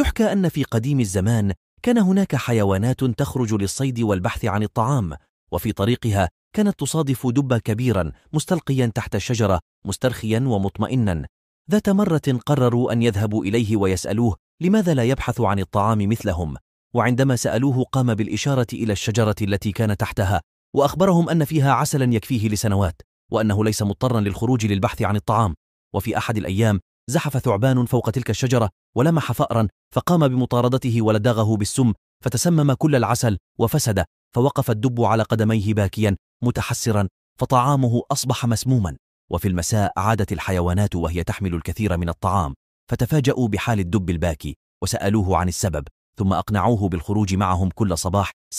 يحكى أن في قديم الزمان كان هناك حيوانات تخرج للصيد والبحث عن الطعام وفي طريقها كانت تصادف دبا كبيرا مستلقيا تحت الشجرة مسترخيا ومطمئنا ذات مرة قرروا أن يذهبوا إليه ويسألوه لماذا لا يبحث عن الطعام مثلهم وعندما سألوه قام بالإشارة إلى الشجرة التي كان تحتها وأخبرهم أن فيها عسلا يكفيه لسنوات وأنه ليس مضطرا للخروج للبحث عن الطعام وفي أحد الأيام زحف ثعبان فوق تلك الشجرة ولمح فأرا فقام بمطاردته ولدغه بالسم فتسمم كل العسل وفسد فوقف الدب على قدميه باكيا متحسرا فطعامه أصبح مسموما وفي المساء عادت الحيوانات وهي تحمل الكثير من الطعام فتفاجأوا بحال الدب الباكي وسألوه عن السبب ثم أقنعوه بالخروج معهم كل صباح